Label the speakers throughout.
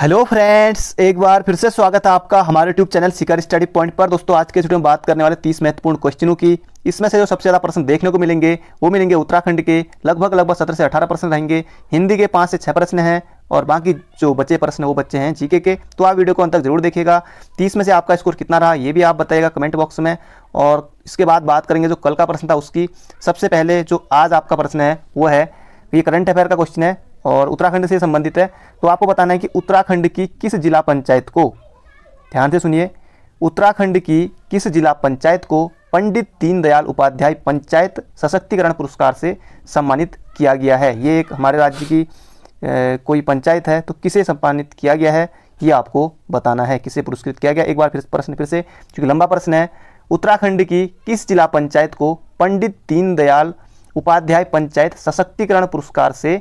Speaker 1: hello friends एक बार फिर से स्वागत है आपका हमारे YouTube channel Sikar study point पर दोस्तों आज के वीडियो में बात करने वाले 30 महत्वपूर्ण क्वेश्चनों की इसमें से जो सबसे ज़्यादा प्रश्न देखने को मिलेंगे वो मिलेंगे उत्तराखंड के लगभग लगभग सत्रह से अठारह प्रश्न रहेंगे हिंदी के पाँच से छः प्रश्न हैं और बाकी जो बच्चे प्रश्न वो बच्चे हैं जीके के तो आप वीडियो को अंत तक जरूर देखेगा तीस में से आपका स्कोर कितना रहा ये भी आप बताइएगा कमेंट बॉक्स में और इसके बाद बात करेंगे जो कल का प्रश्न था उसकी सबसे पहले जो आज आपका प्रश्न है वो है ये करंट अफेयर का क्वेश्चन है और उत्तराखंड से संबंधित है तो आपको बताना है कि उत्तराखंड की किस जिला पंचायत को ध्यान से सुनिए उत्तराखंड की किस जिला पंचायत को पंडित दीनदयाल उपाध्याय पंचायत सशक्तिकरण पुरस्कार से सम्मानित किया गया है ये एक हमारे राज्य की ए, कोई पंचायत है तो किसे सम्मानित किया गया है ये आपको बताना है किसे पुरस्कृत किया गया एक बार फिर प्रश्न फिर से क्योंकि लंबा प्रश्न है उत्तराखंड की किस जिला पंचायत को पंडित दीनदयाल उपाध्याय पंचायत सशक्तिकरण पुरस्कार से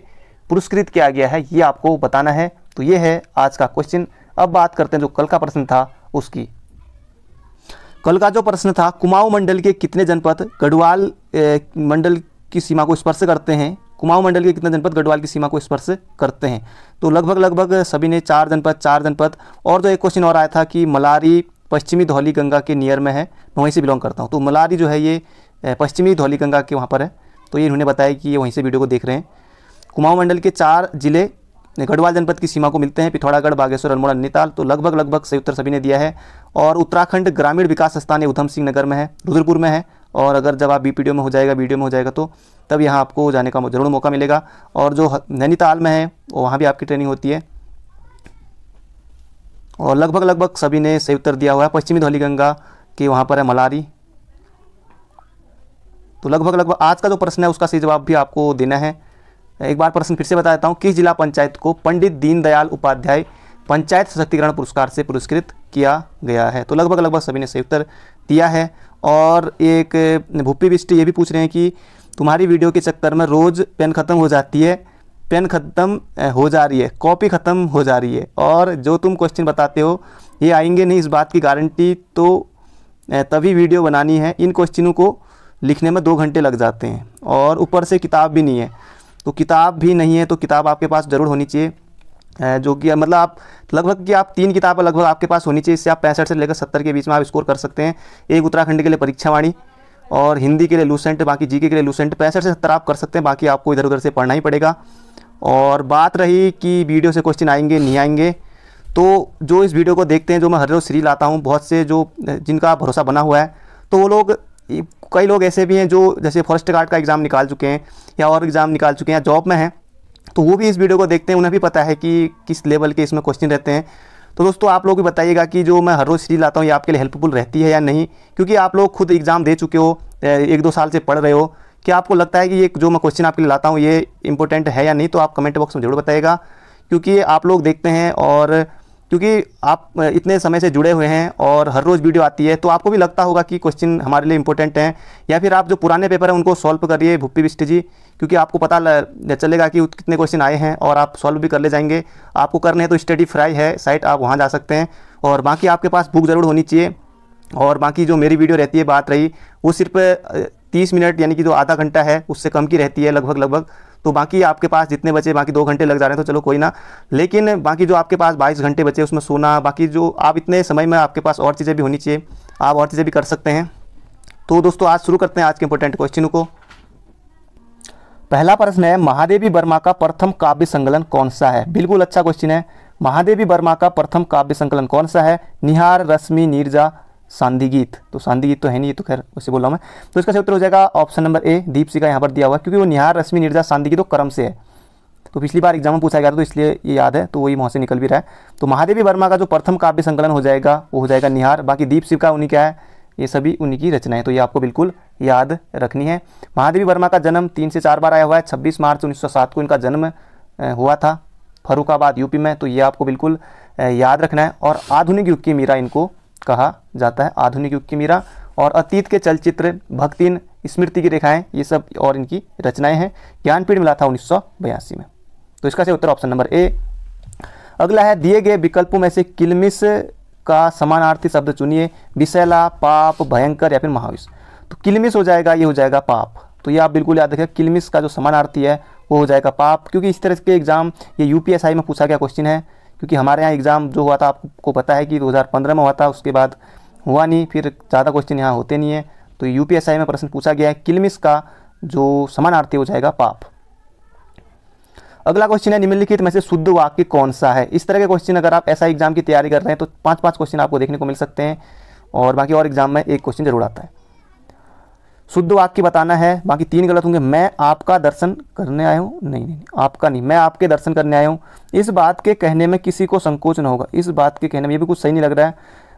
Speaker 1: पुरस्कृत किया गया है ये आपको बताना है तो ये है आज का क्वेश्चन अब बात करते हैं जो कल का प्रश्न था उसकी कल का जो प्रश्न था कुमाऊं मंडल के कितने जनपद गढ़वाल मंडल की सीमा को स्पर्श करते हैं कुमाऊं मंडल के कितने जनपद गढ़वाल की सीमा को स्पर्श करते हैं तो लगभग लगभग सभी ने चार जनपद चार जनपद और जो एक क्वेश्चन और आया था कि मलारी पश्चिमी धौली गंगा के नियर में है मैं वहीं से बिलोंग करता हूँ तो मलारी जो है ये पश्चिमी धौली गंगा के वहाँ पर है तो ये इन्होंने बताया कि ये वहीं से वीडियो को देख रहे हैं कुमाऊं मंडल के चार जिले गढ़वाल जनपद की सीमा को मिलते हैं पिथौरागढ़ बागेश्वर अल्मोड़ा नैनीताल तो लगभग लगभग सही उत्तर सभी ने दिया है और उत्तराखंड ग्रामीण विकास स्थान ये उधम सिंह नगर में है रुद्रपुर में है और अगर जब आप बी में हो जाएगा बी में हो जाएगा तो तब यहाँ आपको जाने का ज़रूर मौका मिलेगा और जो नैनीताल में है वहाँ भी आपकी ट्रेनिंग होती है और लगभग लगभग सभी ने सही उत्तर दिया हुआ है पश्चिमी धौलीगंगा के वहाँ पर है मलारी तो लगभग लगभग आज का जो प्रश्न है उसका सही जवाब भी आपको देना है एक बार प्रश्न फिर से बता देता हूँ किस जिला पंचायत को पंडित दीनदयाल उपाध्याय पंचायत सशक्तिकरण पुरस्कार से पुरस्कृत किया गया है तो लगभग लगभग सभी ने सही उत्तर दिया है और एक भूपी बिष्ट ये भी पूछ रहे हैं कि तुम्हारी वीडियो के चक्कर में रोज़ पेन ख़त्म हो जाती है पेन ख़त्म हो जा रही है कॉपी ख़त्म हो जा रही है और जो तुम क्वेश्चन बताते हो ये आएंगे नहीं इस बात की गारंटी तो तभी वीडियो बनानी है इन क्वेश्चनों को लिखने में दो घंटे लग जाते हैं और ऊपर से किताब भी नहीं है तो किताब भी नहीं है तो किताब आपके पास ज़रूर होनी चाहिए जो कि मतलब आप लगभग कि आप तीन किताबें लगभग आपके पास होनी चाहिए इससे आप पैंसठ से लेकर सत्तर के बीच में आप स्कोर कर सकते हैं एक उत्तराखंड के लिए परीक्षा वाणी और हिंदी के लिए लूसेंट बाकी जीके के लिए लूसेंट पैंसठ से सत्तर आप कर सकते हैं बाकी आपको इधर उधर से पढ़ना ही पड़ेगा और बात रही कि वीडियो से क्वेश्चन आएंगे नहीं आएंगे तो जो इस वीडियो को देखते हैं जो मैं हर रोज़ सीरीज लाता हूँ बहुत से जो जिनका भरोसा बना हुआ है तो वो लोग कई लोग ऐसे भी हैं जो जैसे फॉरेस्ट गार्ड का एग्ज़ाम निकाल चुके हैं या और एग्ज़ाम निकाल चुके हैं या जॉब में हैं तो वो भी इस वीडियो को देखते हैं उन्हें भी पता है कि किस लेवल के इसमें क्वेश्चन रहते हैं तो दोस्तों आप लोग भी बताइएगा कि जो मैं हर रोज़ सीरीज लाता हूँ ये आपके लिए हेल्पफुल रहती है या नहीं क्योंकि आप लोग खुद एग्ज़ाम दे चुके हो एक दो साल से पढ़ रहे हो क्या आपको लगता है कि ये जो मैं क्वेश्चन आपके लिए लाता हूँ ये इंपॉर्टेंट है या नहीं तो आप कमेंट बॉक्स में जरूर बताइएगा क्योंकि आप लोग देखते हैं और क्योंकि आप इतने समय से जुड़े हुए हैं और हर रोज़ वीडियो आती है तो आपको भी लगता होगा कि क्वेश्चन हमारे लिए इंपॉर्टेंट हैं या फिर आप जो पुराने पेपर हैं उनको सॉल्व करिए भुप्पी बिस्ट जी क्योंकि आपको पता चलेगा कि कितने क्वेश्चन आए हैं और आप सॉल्व भी कर ले जाएंगे आपको करने हैं तो स्टडी फ्राई है साइट आप वहाँ जा सकते हैं और बाकी आपके पास बुक ज़रूर होनी चाहिए और बाकी जो मेरी वीडियो रहती है बात रही वो सिर्फ तीस मिनट यानी कि जो आधा घंटा है उससे कम की रहती है लगभग लगभग तो बाकी आपके पास जितने बचे बाकी दो घंटे लग जा रहे हैं तो चलो कोई ना लेकिन बाकी जो आपके पास बाईस घंटे बचे उसमें सोना बाकी जो आप इतने समय में आपके पास और चीज़ें भी होनी चाहिए आप और चीज़ें भी कर सकते हैं तो दोस्तों आज शुरू करते हैं आज के इंपॉर्टेंट क्वेश्चन को पहला प्रश्न है महादेवी वर्मा का प्रथम काव्य संकलन कौन सा है बिल्कुल अच्छा क्वेश्चन है महादेवी वर्मा का प्रथम काव्य संकलन कौन सा है निहार रश्मि नीरजा सांदी गीत तो सांदी गीत तो है नहीं ये तो खैर उससे बोल रहा हूँ मैं तो इसका सही उत्तर हो जाएगा option number A Deep Singh का यहाँ पर दिया हुआ क्योंकि वो निहार रश्मि निर्जा सांदी गीत तो क्रम से है तो पिछली बार एग्जाम में पूछा गया था तो इसलिए ये याद है तो वही वहाँ से निकल भी रहा है तो महादेवी वर्मा का जो प्रथम काव्य संकलन हो जाएगा वो हो जाएगा निहार बाकी दीप सिंह का उन्हीं क्या है ये सभी उन्हीं की है तो ये आपको बिल्कुल याद रखनी है महादेवी वर्मा का जन्म तीन से चार बार आया हुआ है छब्बीस मार्च उन्नीस को इनका जन्म हुआ था फरुखाबाद यूपी में तो ये आपको बिल्कुल याद रखना है और आधुनिक युग की मीरा इनको कहा जाता है आधुनिक युग की मीरा और अतीत के चलचित्र भक्तिन स्मृति की रेखाएं ये सब और इनकी रचनाएं हैं ज्ञानपीठ मिला था उन्नीस में तो इसका से उत्तर ऑप्शन नंबर ए अगला है दिए गए विकल्पों में से किलमिस का समानार्थी शब्द चुनिए विशैला पाप भयंकर या फिर महाविश तो किलमिस हो जाएगा ये हो जाएगा पाप तो ये आप बिल्कुल याद रखें किलमिस का जो समानार्थी है वो हो जाएगा पाप क्योंकि इस तरह के एग्ज़ाम ये यूपीएसआई में पूछा गया क्वेश्चन है क्योंकि हमारे यहाँ एग्ज़ाम जो हुआ था आपको पता है कि 2015 में हुआ था उसके बाद हुआ नहीं फिर ज़्यादा क्वेश्चन यहाँ होते नहीं है तो यू में प्रश्न पूछा गया है किलमिस का जो समानार्थी हो जाएगा पाप अगला क्वेश्चन है निम्नलिखित में से शुद्ध वाक्य कौन सा है इस तरह के क्वेश्चन अगर आप ऐसा एग्जाम की तैयारी कर रहे हैं तो पाँच पाँच क्वेश्चन आपको देखने को मिल सकते हैं और बाकी और एग्जाम में एक क्वेश्चन जरूर आता है शुद्ध वाक्य बताना है बाकी तीन गलत होंगे मैं आपका दर्शन करने आया हूँ नहीं नहीं आपका नहीं मैं आपके दर्शन करने आया हूँ इस बात के कहने में किसी को संकोच ना होगा इस बात के कहने में ये भी कुछ सही नहीं लग रहा है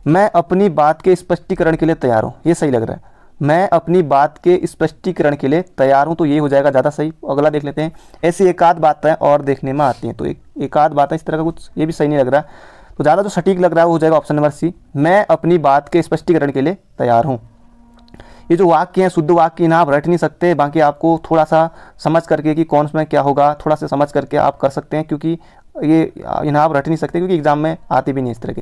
Speaker 1: मैं अपनी बात के स्पष्टीकरण के लिए तैयार हूँ ये सही लग रहा है मैं अपनी बात के स्पष्टीकरण के लिए तैयार हूँ तो ये हो जाएगा ज़्यादा सही अगला देख लेते हैं ऐसी एक आध बातें और देखने में आती हैं तो एक एक आध बातें इस तरह का कुछ ये भी सही नहीं लग रहा है तो ज़्यादा जो सटीक लग रहा है वो हो जाएगा ऑप्शन नंबर सी मैं अपनी बात के स्पष्टीकरण के लिए तैयार हूँ ये जो वाक्य हैं शुद्ध वाक्य इन्हें आप रट नहीं सकते बाकी आपको थोड़ा सा समझ करके कि कौन सा क्या होगा थोड़ा सा समझ करके आप कर सकते हैं क्योंकि ये इन्हें आप रट नहीं सकते क्योंकि एग्ज़ाम में आते भी नहीं इस तरह के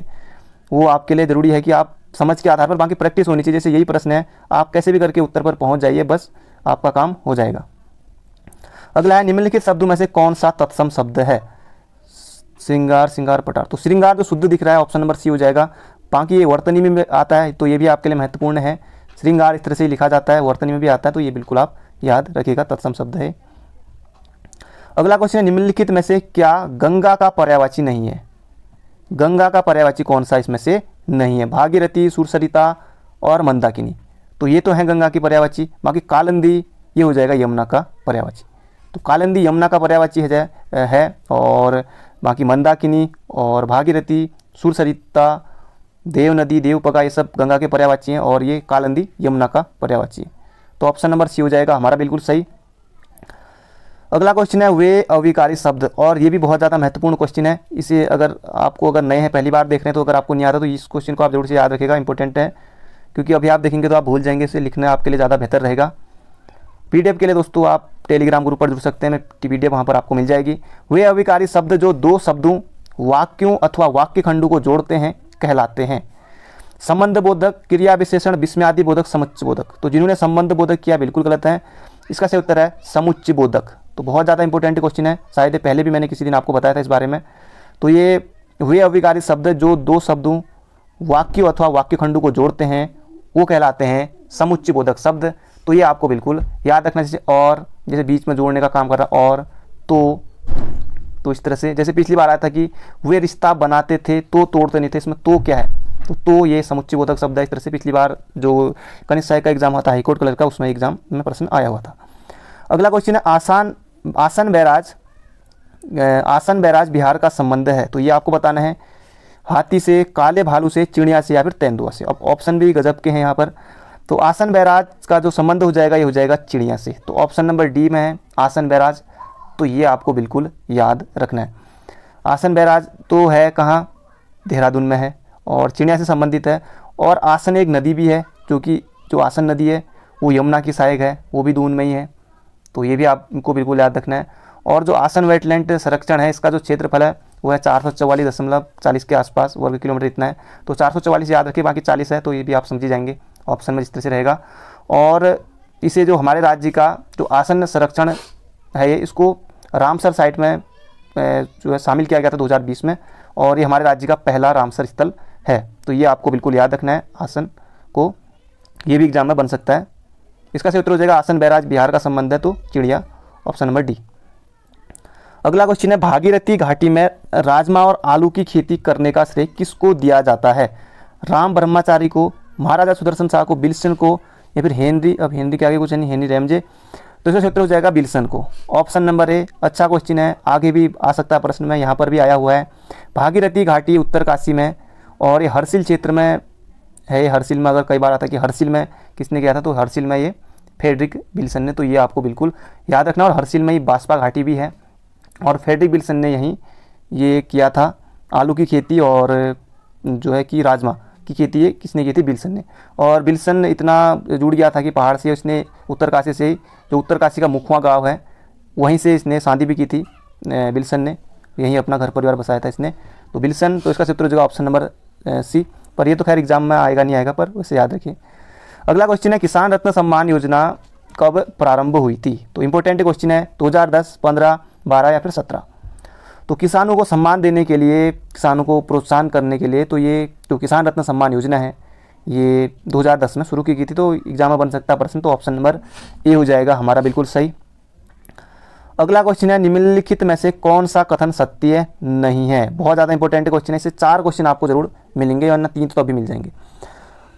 Speaker 1: वो आपके लिए ज़रूरी है कि आप समझ के आधार पर बाकी प्रैक्टिस होनी चाहिए जैसे यही प्रश्न है आप कैसे भी करके उत्तर पर पहुँच जाइए बस आपका काम हो जाएगा अगला है निम्नलिखित शब्दों में से कौन सा तत्सम शब्द है श्रृंगार श्रृंगार पटार तो श्रृंगार जो शुद्ध दिख रहा है ऑप्शन नंबर सी हो जाएगा बाकी ये वर्तनी में आता है तो ये भी आपके लिए महत्वपूर्ण है श्रृंगार इस तरह से लिखा जाता है वर्तनी में भी आता है तो ये बिल्कुल आप याद रखिएगा तत्सम शब्द है अगला क्वेश्चन है निम्नलिखित में से क्या गंगा का पर्यावाची नहीं है गंगा का पर्यावाची कौन सा इसमें से नहीं है भागीरथी सुरसरिता और मंदाकिनी तो ये तो है गंगा की पर्यावाची बाकी कालंदी ये हो जाएगा यमुना का पर्यावाची तो कालंदी यमुना का पर्यावाची है है और बाकी मंदाकिनी और भागीरथी सुरसरिता देव नदी देवपगा ये सब गंगा के पर्यावाची हैं और ये कालंदी यमुना का पर्यावाची है तो ऑप्शन नंबर सी हो जाएगा हमारा बिल्कुल सही अगला क्वेश्चन है वे अविकारी शब्द और ये भी बहुत ज़्यादा महत्वपूर्ण क्वेश्चन है इसे अगर आपको अगर नए हैं पहली बार देख रहे हैं तो अगर आपको नहीं आता तो इस क्वेश्चन को आप जरूर से याद रखेगा इंपॉर्टेंट है क्योंकि अभी आप देखेंगे तो आप भूल जाएंगे इसे लिखना आपके लिए ज़्यादा बेहतर रहेगा पी के लिए दोस्तों आप टेलीग्राम ग्रुप पर जुड़ सकते हैं मैं पी डी वहाँ पर आपको मिल जाएगी वे अविकारी शब्द जो दो शब्दों वाक्यों अथवा वाक्य खंडों को जोड़ते हैं कहलाते हैं संबंध बोधक क्रिया विशेषण विस्म्यादि बोधक समुच्च बोधक तो जिन्होंने संबंध बोधक किया बिल्कुल गलत है इसका सही उत्तर है समुच्च बोधक तो बहुत ज़्यादा इंपॉर्टेंट क्वेश्चन है शायद पहले भी मैंने किसी दिन आपको बताया था इस बारे में तो ये वे अविकारी शब्द जो दो शब्दों वाक्य अथवा वाक्य खंडों को जोड़ते हैं वो कहलाते हैं समुच्च बोधक शब्द तो ये आपको बिल्कुल याद रखना चाहिए और जैसे बीच में जोड़ने का काम कर रहा और तो तो इस तरह से जैसे पिछली बार आया था कि वे रिश्ता बनाते थे तो तोड़ते नहीं थे इसमें तो क्या है तो, तो ये समुच्चय बोधक शब्द है इस तरह से पिछली बार जो कनिष्ठ सहाय का एग्जाम होता है हाईकोर्ट कलर का उसमें एग्जाम में प्रश्न आया हुआ था अगला क्वेश्चन है आसान आसन बैराज आसन बैराज बिहार का संबंध है तो ये आपको बताना है हाथी से काले भालू से चिड़िया से या फिर तेंदुआ से अब ऑप्शन भी गजब के हैं यहाँ पर तो आसन बैराज का जो संबंध हो जाएगा ये हो जाएगा चिड़िया से तो ऑप्शन नंबर डी में है आसन बैराज तो ये आपको बिल्कुल याद रखना है आसन बैराज तो है कहाँ देहरादून में है और चिड़िया से संबंधित है और आसन एक नदी भी है जो कि जो आसन नदी है वो यमुना की सहायक है वो भी दून में ही है तो ये भी आपको बिल्कुल याद रखना है और जो आसन वेटलैंड संरक्षण है इसका जो क्षेत्रफल है वो है चार सौ चवालीस दशमलव चालीस के आसपास वर्ग किलोमीटर इतना है तो चार सौ चौवालीस याद रखिए बाकी चालीस है तो ये भी आप समझी जाएंगे ऑप्शन में जिस तरह से रहेगा और इसे जो हमारे राज्य का जो आसन संरक्षण है इसको रामसर साइट में जो है शामिल किया गया था 2020 में और ये हमारे राज्य का पहला रामसर स्थल है तो ये आपको बिल्कुल याद रखना है आसन को ये भी एग्जाम में बन सकता है इसका सही उत्तर हो जाएगा आसन बैराज बिहार का संबंध है तो चिड़िया ऑप्शन नंबर डी अगला क्वेश्चन है भागीरथी घाटी में राजमा और आलू की खेती करने का श्रेय किसको दिया जाता है राम ब्रह्माचारी को महाराजा सुदर्शन शाह को बिल्सन को या फिर हेनरी अब हेनरी के आगे कुछ नहीं हेनरी रैमजे दूसरा क्षेत्र हो जाएगा बिल्सन को ऑप्शन नंबर ए अच्छा क्वेश्चन है आगे भी आ सकता है प्रश्न में यहाँ पर भी आया हुआ है भागीरथी घाटी उत्तरकाशी में और ये हरसिल क्षेत्र में है ये हरसिल में अगर कई बार आता है कि हरसिल में किसने किया था तो हरसिल में ये फेडरिक बिल्सन ने तो ये आपको बिल्कुल याद रखना और हरसिल में ही बासपा घाटी भी है और फेडरिक बिल्सन ने यहीं ये किया था आलू की खेती और जो है कि राजमा की खेती है किसने की थी बिल्सन ने और बिल्सन इतना जुड़ गया था कि पहाड़ से उसने उत्तरकाशी से जो उत्तरकाशी का मुखवा गाँव है वहीं से इसने शादी भी की थी बिल्सन ने यहीं अपना घर परिवार बसाया था इसने तो बिल्सन तो इसका सूत्र जगह ऑप्शन नंबर सी पर यह तो खैर एग्जाम में आएगा नहीं आएगा पर उसे याद रखिए अगला क्वेश्चन है किसान रत्न सम्मान योजना कब प्रारंभ हुई थी तो इम्पोर्टेंट क्वेश्चन है दो हज़ार दस या फिर सत्रह तो किसानों को सम्मान देने के लिए किसानों को प्रोत्साहन करने के लिए तो ये जो किसान रत्न सम्मान योजना है ये 2010 में शुरू की गई थी तो एग्जाम में बन सकता प्रश्न तो ऑप्शन नंबर ए हो जाएगा हमारा बिल्कुल सही अगला क्वेश्चन है निम्नलिखित में से कौन सा कथन सत्य नहीं है बहुत ज़्यादा इंपॉर्टेंट क्वेश्चन है इससे चार क्वेश्चन आपको जरूर मिलेंगे वरना तीन तो अभी मिल जाएंगे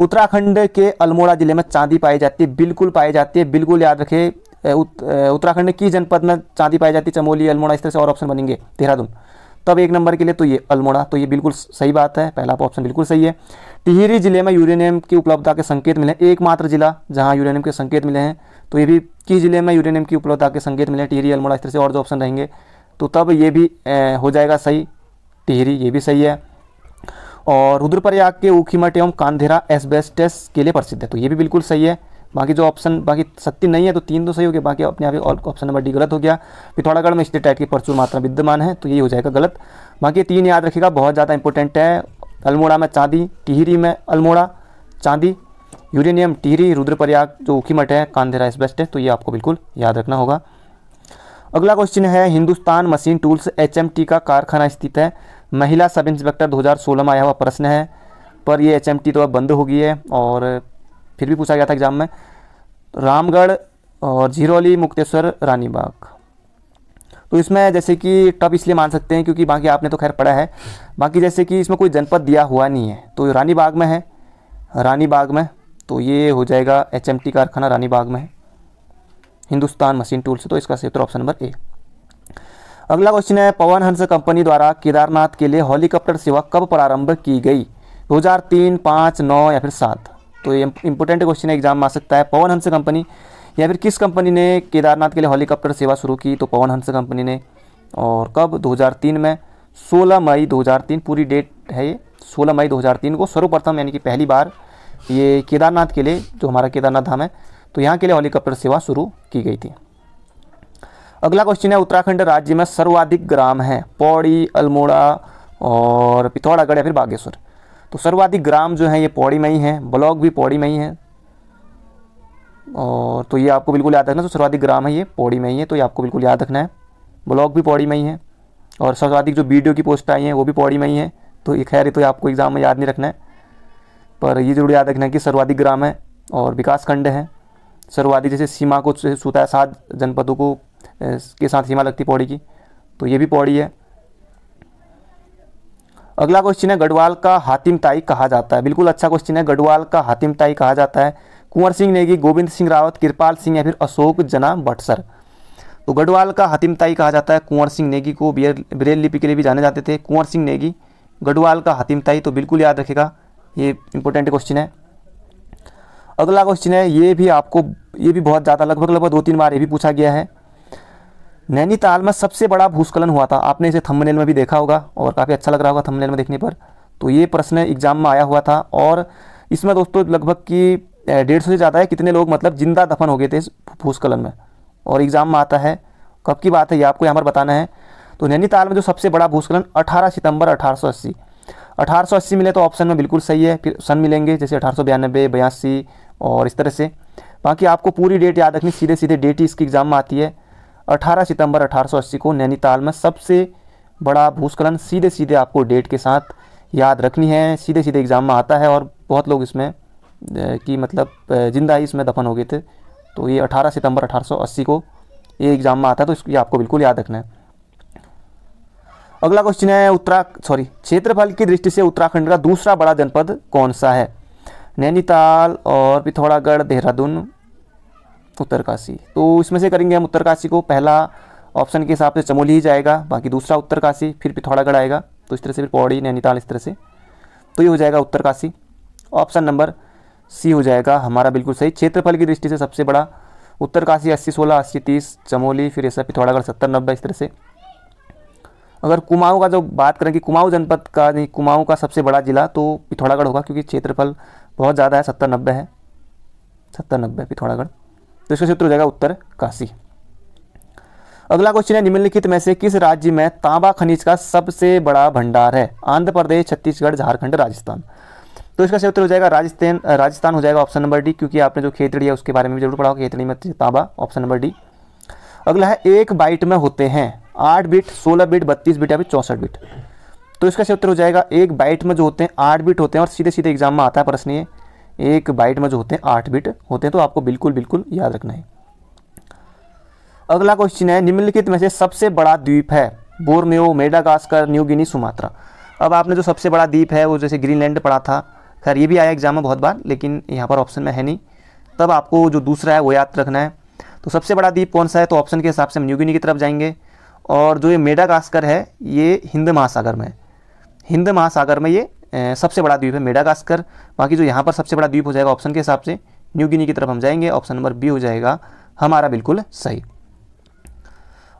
Speaker 1: उत्तराखंड के अल्मोड़ा जिले में चांदी पाई जाती है बिल्कुल पाई जाती है बिल्कुल याद रखें उत्तराखंड में किस जनपद में चांदी पाई जाती चमोली अल्मोड़ा इस तरह से और ऑप्शन बनेंगे देहरादून तब एक नंबर के लिए तो ये अल्मोड़ा तो ये बिल्कुल सही बात है पहला ऑप्शन बिल्कुल सही है टिहरी जिले में यूरेनियम की उपलब्धता के संकेत मिले एकमात्र जिला जहाँ यूरेनियम के संकेत मिले हैं तो ये भी किस जिले में यूरेनियम की उपलब्धता के संकेत मिले टिहरी अल्मोड़ा इस तरह से और जो ऑप्शन रहेंगे तो तब ये भी ए, हो जाएगा सही टिहरी ये भी सही है और रुद्रप्रयाग के ऊखीमठ एवं कांधेरा एसबेस्टस के लिए प्रसिद्ध है तो ये भी बिल्कुल सही है बाकी जो ऑप्शन बाकी सत्य नहीं है तो तीन तो सही हो गया बाकी अपने आप ही ऑप्शन नंबर डी गलत हो गया पिथौरागढ़ में स्थित टाइट की प्रचुर मात्रा विद्यमान है तो यही हो जाएगा गलत बाकी तीन याद रखिएगा बहुत ज़्यादा इंपॉर्टेंट है अल्मोड़ा में चांदी टिहरी में अल्मोड़ा चांदी यूरेनियम टिहरी रुद्रप्रयाग जो मठ है कांधेरा इस बेस्ट है तो ये आपको बिल्कुल याद रखना होगा अगला क्वेश्चन है हिंदुस्तान मशीन टूल्स एच का कारखाना स्थित है महिला सब इंस्पेक्टर 2016 में आया हुआ प्रश्न है पर ये एच तो अब बंद हो गई है और फिर भी पूछा गया था एग्जाम में रामगढ़ और झिरौली मुक्तेश्वर रानीबाग तो इसमें जैसे कि टप इसलिए मान सकते हैं क्योंकि बाकी आपने तो खैर पढ़ा है बाकी जैसे कि इसमें कोई जनपद दिया हुआ नहीं है तो रानीबाग में है रानीबाग में तो ये हो जाएगा एच कारखाना रानीबाग में है हिंदुस्तान मशीन टूल्स तो इसका सही उत्तर ऑप्शन नंबर ए अगला क्वेश्चन है पवन हंस कंपनी द्वारा केदारनाथ के लिए हेलीकॉप्टर सेवा कब प्रारंभ की गई 2003, 5, 9 या फिर सात तो ये इंपॉर्टेंट क्वेश्चन एग्जाम में आ सकता है पवन हंस कंपनी या फिर किस कंपनी ने केदारनाथ के लिए हेलीकॉप्टर सेवा शुरू की तो पवन हंस कंपनी ने और कब 2003 में 16 मई 2003 पूरी डेट है ये सोलह मई 2003 को सर्वप्रथम यानी कि पहली बार ये केदारनाथ के लिए जो हमारा केदारनाथ धाम है तो यहाँ के लिए हेलीकॉप्टर सेवा शुरू की गई थी अगला क्वेश्चन है उत्तराखंड राज्य में सर्वाधिक ग्राम है पौड़ी अल्मोड़ा और पिथौरागढ़ या फिर बागेश्वर तो सर्वाधिक ग्राम जो है ये पौड़ी में ही है ब्लॉक भी पौड़ी में ही है और तो ये आपको बिल्कुल याद रखना तो सर्वाधिक ग्राम है ये पौड़ी में ही है तो ये आपको बिल्कुल याद रखना है ब्लॉक भी पौड़ी में ही है और सर्वाधिक जो वीडियो की पोस्ट आई हैं वो भी पौड़ी में ही है तो ये खैर ये तो आपको एग्ज़ाम में याद नहीं रखना है पर ये जरूर याद रखना है कि सर्वाधिक ग्राम है और विकास खंड है सर्वाधिक जैसे सीमा को सूता है सात जनपदों को के साथ सीमा लगती पौड़ी की तो ये भी पौड़ी है अगला क्वेश्चन है गढ़वाल का हातिमताई कहा जाता है बिल्कुल अच्छा क्वेश्चन है गढ़वाल का हातिमताई कहा जाता है कुंवर सिंह नेगी गोविंद सिंह रावत कृपाल सिंह या फिर अशोक जना भटसर तो गढ़वाल का हातिमताई कहा जाता है कुंवर सिंह नेगी को ब्रेल लिपि के लिए भी जाने जाते थे कुंवर सिंह नेगी गढ़वाल का हातिमताई तो बिल्कुल याद रखेगा ये इंपॉर्टेंट क्वेश्चन है अगला क्वेश्चन है ये भी आपको ये भी बहुत ज़्यादा लगभग लगभग दो तीन बार ये भी पूछा गया है नैनीताल में सबसे बड़ा भूस्खलन हुआ था आपने इसे थंबनेल में भी देखा होगा और काफ़ी अच्छा लग रहा होगा थंबनेल में देखने पर तो ये प्रश्न एग्जाम में आया हुआ था और इसमें दोस्तों लगभग कि डेढ़ सौ से ज़्यादा है कितने लोग मतलब जिंदा दफन हो गए थे इस भूस्खलन में और एग्ज़ाम में आता है कब की बात है ये आपको यहाँ पर बताना है तो नैनीताल में जो सबसे बड़ा भूस्खलन अठारह सितंबर अठारह सौ मिले तो ऑप्शन में बिल्कुल सही है फिर सन मिलेंगे जैसे अठारह सौ बयानबे बयासी और इस तरह से बाकी आपको पूरी डेट याद रखनी सीधे सीधे डेट ही इसकी एग्ज़ाम में आती है 18 सितंबर 1880 को नैनीताल में सबसे बड़ा भूस्खलन सीधे सीधे आपको डेट के साथ याद रखनी है सीधे सीधे एग्ज़ाम में आता है और बहुत लोग इसमें कि मतलब जिंदा ही इसमें दफन हो गए थे तो ये 18 सितंबर 1880 को ये एग्ज़ाम में आता है तो इसको आपको बिल्कुल याद रखना है अगला क्वेश्चन है उत्तरा सॉरी क्षेत्रफल की दृष्टि से उत्तराखंड का दूसरा बड़ा जनपद कौन सा है नैनीताल और पिथौरागढ़ देहरादून उत्तरकाशी तो इसमें से करेंगे हम उत्तरकाशी को पहला ऑप्शन के हिसाब से चमोली ही जाएगा बाकी दूसरा उत्तरकाशी फिर पिथौरागढ़ आएगा तो इस तरह से फिर पौड़ी नैनीताल इस तरह से तो ये हो जाएगा उत्तरकाशी ऑप्शन नंबर सी हो जाएगा हमारा बिल्कुल सही क्षेत्रफल की दृष्टि से सबसे बड़ा उत्तरकाशी अस्सी सोलह अस्सी तीस चमोली फिर ऐसा पिथौरागढ़ सत्तर नब्बे इस तरह से अगर कुमाऊँ का जो बात करें कि कुमाऊँ जनपद का नहीं कुमाऊँ का सबसे बड़ा जिला तो पिथौरागढ़ होगा क्योंकि क्षेत्रफल बहुत ज़्यादा है सत्तर नब्बे है सत्तर नब्बे पिथौरागढ़ तो इसका क्षेत्र हो जाएगा उत्तर काशी अगला क्वेश्चन है निम्नलिखित में से किस राज्य में तांबा खनिज का सबसे बड़ा भंडार है आंध्र प्रदेश छत्तीसगढ़ झारखंड राजस्थान तो इसका सही हो जाएगा राजस्थान राजस्थान हो जाएगा ऑप्शन नंबर डी क्योंकि आपने जो खेतड़ी है उसके बारे में भी जरूर पढ़ा खेतड़ी में तांबा ऑप्शन नंबर डी अगला है एक बाइट में होते हैं आठ बिट सोलह बिट बत्तीस बिट या फिर चौंसठ बिट तो इसका सही हो जाएगा एक बाइट में जो होते हैं आठ बिट होते हैं और सीधे सीधे एग्जाम में आता है प्रश्न ये एक बाइट में जो होते हैं आठ बिट होते हैं तो आपको बिल्कुल बिल्कुल याद रखना है अगला क्वेश्चन है निम्नलिखित में से सबसे बड़ा द्वीप है Borneo Madagascar New Guinea Sumatra अब आपने जो सबसे बड़ा द्वीप है वो जैसे ग्रीनलैंड पढ़ा था खैर ये भी आया एग्जाम में बहुत बार लेकिन यहाँ पर ऑप्शन में है नहीं तब आपको जो दूसरा है वो याद रखना है तो सबसे बड़ा द्वीप कौन सा है तो ऑप्शन के हिसाब से हम न्यू गिनी की तरफ जाएंगे और जो ये मेडागास्कर है ये हिंद महासागर में हिंद महासागर में ये सबसे बड़ा द्वीप है मेडागास्कर बाकी जो यहाँ पर सबसे बड़ा द्वीप हो जाएगा ऑप्शन के हिसाब से न्यू गिनी की तरफ हम जाएंगे ऑप्शन नंबर बी हो जाएगा हमारा बिल्कुल सही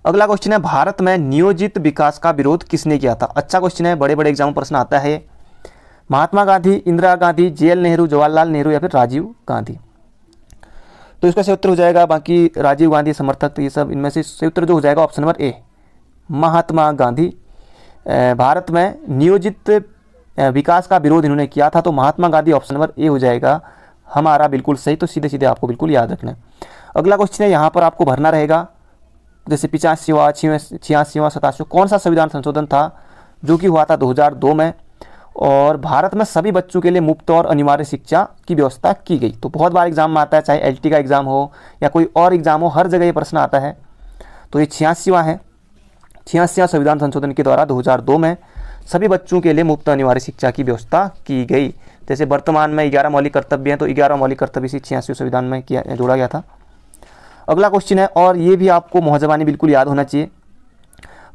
Speaker 1: अगला क्वेश्चन है भारत में नियोजित विकास का विरोध किसने किया था अच्छा क्वेश्चन है बड़े बड़े एग्जाम प्रश्न आता है महात्मा गांधी इंदिरा गांधी जे एल नेहरू जवाहरलाल नेहरू या फिर राजीव गांधी तो इसका सही उत्तर हो जाएगा बाकी राजीव गांधी समर्थक तो ये सब इनमें से सही जो हो जाएगा option number A Mahatma Gandhi Bharat में नियोजित विकास का विरोध इन्होंने किया था तो Mahatma Gandhi option number A हो जाएगा हमारा बिल्कुल सही तो सीधे सीधे आपको बिल्कुल याद रखना है अगला क्वेश्चन है यहाँ पर आपको भरना रहेगा जैसे पिचासीवा छियासीवा सतासी कौन सा संविधान संशोधन था जो कि हुआ था 2002 में और भारत में सभी बच्चों के लिए मुफ्त और अनिवार्य शिक्षा की व्यवस्था की गई तो बहुत बार एग्जाम में आता है चाहे एल का एग्ज़ाम हो या कोई और एग्ज़ाम हो हर जगह ये प्रश्न आता है तो ये छियासीवा है छियासीवा संविधान संशोधन के द्वारा 2002 में सभी बच्चों के लिए मुफ्त अनिवार्य शिक्षा की व्यवस्था की गई जैसे वर्तमान में ग्यारह मौलिक कर्तव्य हैं तो ग्यारह मौलिक कर्तव्य इसी छियासी संविधान में किया जोड़ा गया था अगला क्वेश्चन है और ये भी आपको मोहजबानी बिल्कुल याद होना चाहिए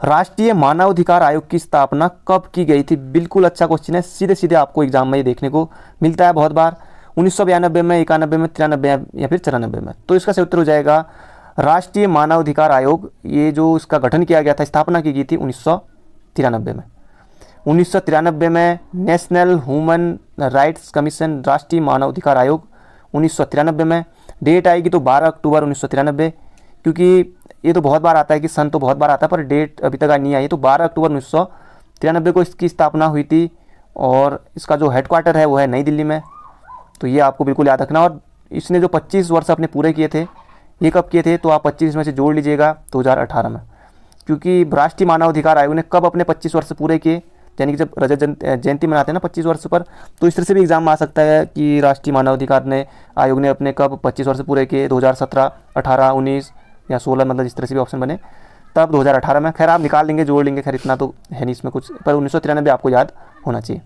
Speaker 1: राष्ट्रीय मानवाधिकार आयोग की स्थापना कब की गई थी बिल्कुल अच्छा क्वेश्चन है सीधे सीधे आपको एग्जाम में ये देखने को मिलता है बहुत बार उन्नीस में इक्यानबे में तिरानबे या फिर चौरानबे में तो इसका सही उत्तर हो जाएगा राष्ट्रीय मानवाधिकार आयोग ये जो इसका गठन किया गया था स्थापना की गई थी उन्नीस में उन्नीस में नेशनल ह्यूमन राइट्स कमीशन राष्ट्रीय मानवाधिकार आयोग उन्नीस में डेट आएगी तो 12 अक्टूबर उन्नीस क्योंकि ये तो बहुत बार आता है कि सन तो बहुत बार आता है पर डेट अभी तक नहीं आई तो 12 अक्टूबर उन्नीस को इसकी स्थापना हुई थी और इसका जो हेडक्वार्टर है वो है नई दिल्ली में तो ये आपको बिल्कुल याद रखना और इसने जो 25 वर्ष अपने पूरे किए थे ये कब किए थे तो आप 25 में से जोड़ लीजिएगा 2018 में क्योंकि राष्ट्रीय मानवाधिकार आयोग ने कब अपने 25 वर्ष पूरे किए यानी कि जब रजत जयंती मनाते हैं ना पच्चीस वर्ष पर तो इस तरह से भी एग्जाम आ सकता है कि राष्ट्रीय मानवाधिकार ने आयोग ने अपने कब पच्चीस वर्ष पूरे किए दो हज़ार सत्रह अठारह उन्नीस या सोलह मतलब इस तरह से भी ऑप्शन बने तब 2018 में खैर आप निकाल लेंगे जोड़ लेंगे खैर इतना तो है नहीं इसमें कुछ पर उन्नीस आपको याद होना चाहिए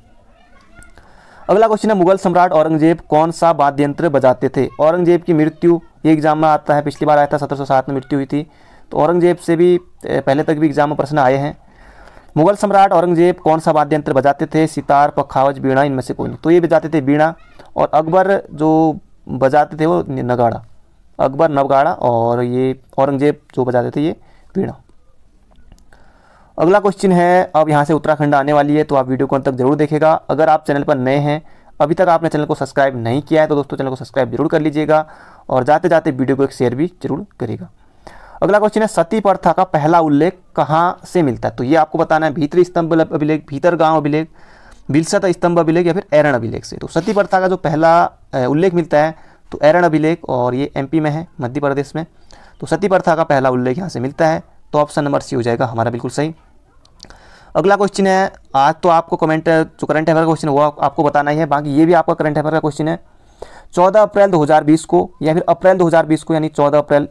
Speaker 1: अगला क्वेश्चन है मुगल सम्राट औरंगजेब कौन सा वाद्य यंत्र बजाते थे औरंगजेब की मृत्यु ये एग्जाम में आता है पिछली बार आया था 1707 में मृत्यु हुई थी तो औरंगजेब से भी पहले तक भी एग्जाम में प्रश्न आए हैं मुगल सम्राट औरंगजेब कौन सा वाद्य यंत्र बजाते थे सितार पखावज बीणा इनमें से कोई नहीं तो ये बजाते थे बीणा और अकबर जो बजाते थे वो नगाड़ा अकबर नवगाड़ा और ये औरंगजेब जो बजाते थे ये बीणा अगला क्वेश्चन है अब यहाँ से उत्तराखंड आने वाली है तो आप वीडियो को अंत तक जरूर देखेगा अगर आप चैनल पर नए हैं अभी तक आपने चैनल को सब्सक्राइब नहीं किया है तो दोस्तों चैनल को सब्सक्राइब जरूर कर लीजिएगा और जाते जाते वीडियो को एक शेयर भी जरूर करेगा अगला क्वेश्चन है सती प्रथा का पहला उल्लेख कहाँ से मिलता है तो ये आपको बताना है भीतरी स्तंभ अभिलेख भीतर गांव अभिलेख बिलसत स्तंभ अभिलेख या फिर एरण अभिलेख से तो सती प्रथा का जो पहला उल्लेख मिलता है तो एरण अभिलेख और ये एमपी में है मध्य प्रदेश में तो सती प्रथा का पहला उल्लेख यहाँ से मिलता है तो ऑप्शन नंबर सी हो जाएगा हमारा बिल्कुल सही अगला क्वेश्चन है आज तो आपको कमेंट जो करंट अफेयर का क्वेश्चन वो आपको बताना ही है बाकी ये भी आपका करंट अफेयर का क्वेश्चन है 14 अप्रैल 2020 को या फिर अप्रैल 2020 को यानी 14 अप्रैल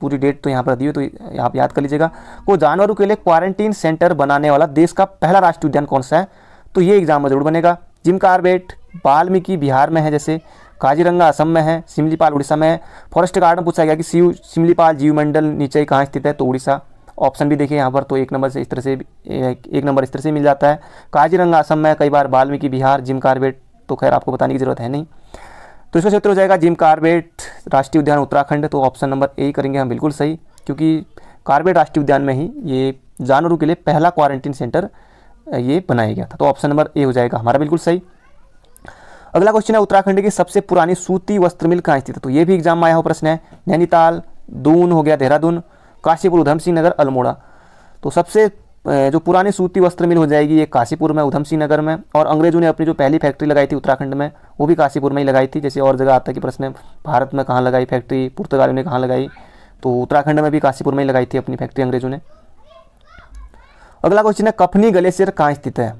Speaker 1: पूरी डेट तो यहाँ पर दी हो तो आप याद कर लीजिएगा को जानवरों के लिए क्वारंटीन सेंटर बनाने वाला देश का पहला राष्ट्रीय उद्यान कौन सा है तो ये एग्जाम में जरूर बनेगा जिम कार्बेट वाल्मीकि बिहार में है जैसे काजीरंगा असम में है सिमलीपाल उड़ीसा में है फॉरेस्ट गार्डन पूछा गया कि सीयू सिमलीपाल मंडल नीचे कहाँ स्थित है तो उड़ीसा ऑप्शन भी देखिए यहाँ पर तो एक नंबर से इस तरह से एक नंबर इस तरह से मिल जाता है काजीरंगा असम में कई बार वाल्मीकि बिहार जिम कार्बेट तो खैर आपको बताने की ज़रूरत है नहीं तो इसका क्षेत्र हो जाएगा जिम कार्बेट राष्ट्रीय उद्यान उत्तराखंड तो ऑप्शन नंबर ए करेंगे हम बिल्कुल सही क्योंकि कार्बेट राष्ट्रीय उद्यान में ही ये जानवरों के लिए पहला क्वारंटीन सेंटर ये बनाया गया था तो ऑप्शन नंबर ए हो जाएगा हमारा बिल्कुल सही अगला क्वेश्चन है उत्तराखंड की सबसे पुरानी सूती वस्त्र मिल कहाँ स्थित है तो ये भी एग्जाम में आया हुआ प्रश्न है नैनीताल दून हो गया देहरादून काशीपुर उधम सिंह नगर अल्मोड़ा तो सबसे जो पुराने सूती वस्त्र मिल हो जाएगी ये काशीपुर में उधम सिंह नगर में और अंग्रेजों ने अपनी जो पहली फैक्ट्री लगाई थी उत्तराखंड में वो भी काशीपुर में ही लगाई थी जैसे और जगह आता है कि प्रश्न भारत में कहाँ लगाई फैक्ट्री पुर्तगालियों ने कहाँ लगाई तो उत्तराखंड में भी काशीपुर में ही लगाई थी अपनी फैक्ट्री अंग्रेजों ने अगला क्वेश्चन है कफनी ग्लेशियर कहाँ स्थित है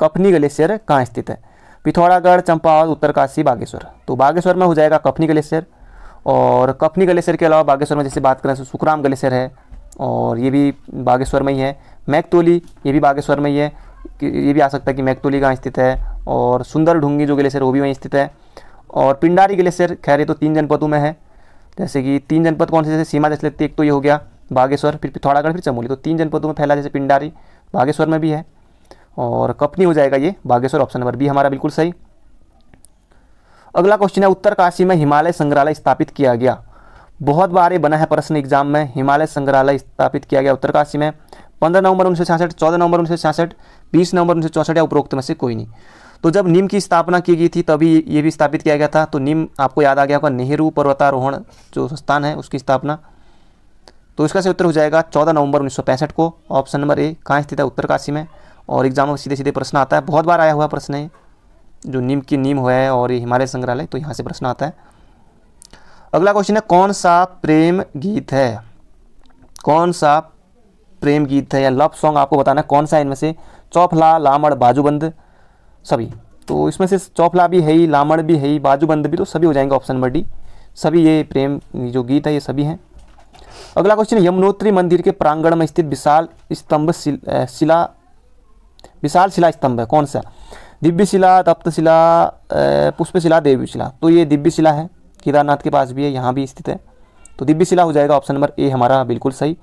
Speaker 1: कफनी ग्लेशियर कहाँ स्थित है पिथौरागढ़ चंपावत उत्तरकाशी बागेश्वर तो बागेश्वर में हो जाएगा कफनी ग्लेशियर और कफनी ग्लेशियर के अलावा बागेश्वर में जैसे बात करें तो सुखराम ग्लेशियर है और ये भी बागेश्वर में ही है मैकतोली ये भी बागेश्वर में ही है ये भी आ सकता है कि मैकतोली कहाँ स्थित है और सुंदर ढूंगी जो ग्लेशियर वो भी वहीं स्थित है और पिंडारी ग्लेशियर खैर ये तो तीन जनपदों में है जैसे कि तीन जनपद कौन से जैसे सीमा जैसे लगती एक तो ये हो गया बागेश्वर फिर पिथौरागढ़ फिर चमोली तो तीन जनपदों में फैला जैसे पिंडारी बागेश्वर में भी है और कपनी हो जाएगा ये बागेश्वर ऑप्शन नंबर बी हमारा बिल्कुल सही अगला क्वेश्चन है उत्तरकाशी में हिमालय संग्रहालय स्थापित किया गया बहुत बार ये बना है प्रश्न एग्जाम में हिमालय संग्रहालय स्थापित किया गया उत्तरकाशी में पंद्रह नवंबर उन्नीस सौ छियासठ चौदह नवंबर उन्नीस सौ छियासठ बीस नवंबर उन्नीस सौ चौसठ या उपरोक्त में से कोई नहीं तो जब निम्न की स्थापना की गई थी तभी ये भी स्थापित किया गया था तो निम्न आपको याद आ गया होगा नेहरू पर्वतारोहण जो स्थान है उसकी स्थापना तो इसका से उत्तर हो जाएगा चौदह नवंबर उन्नीस को ऑप्शन नंबर ए कहाँ स्थित है उत्तरकाशी में और एग्जाम में सीधे सीधे प्रश्न आता है बहुत बार आया हुआ प्रश्न है जो नीम की नीम हुआ है और ये हिमालय संग्रहालय तो यहाँ से प्रश्न आता है अगला क्वेश्चन है कौन सा प्रेम गीत है कौन सा प्रेम गीत है या लव सॉन्ग आपको बताना है कौन सा इनमें से चौफला लामड़ बाजूबंद सभी तो इसमें से चौफला भी है ही लामड़ भी है ही बाजूबंद भी तो सभी हो जाएंगे ऑप्शन नंबर डी सभी ये प्रेम जो गीत है ये सभी हैं अगला क्वेश्चन यमुनोत्री मंदिर के प्रांगण में स्थित विशाल स्तंभ शिला विशाल शिला स्तंभ है कौन सा दिव्य शिला तप्त शिला पुष्प शिला देवी शिला तो ये दिव्य शिला है केदारनाथ के पास भी है यहाँ भी स्थित है तो दिव्य शिला हो जाएगा ऑप्शन नंबर ए हमारा बिल्कुल सही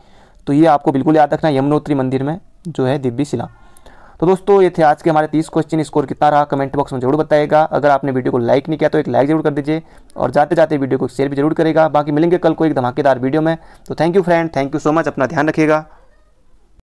Speaker 1: तो ये आपको बिल्कुल याद रखना यमुनोत्री मंदिर में जो है दिव्य शिला तो दोस्तों ये थे आज के हमारे तीस क्वेश्चन स्कोर कितना रहा कमेंट बॉक्स में जरूर बताएगा अगर आपने वीडियो को लाइक नहीं किया तो एक लाइक जरूर कर दीजिए और जाते जाते वीडियो को शेयर भी जरूर करेगा बाकी मिलेंगे कल को एक धमाकेदार वीडियो में तो thank you friend thank you so much अपना ध्यान रखिएगा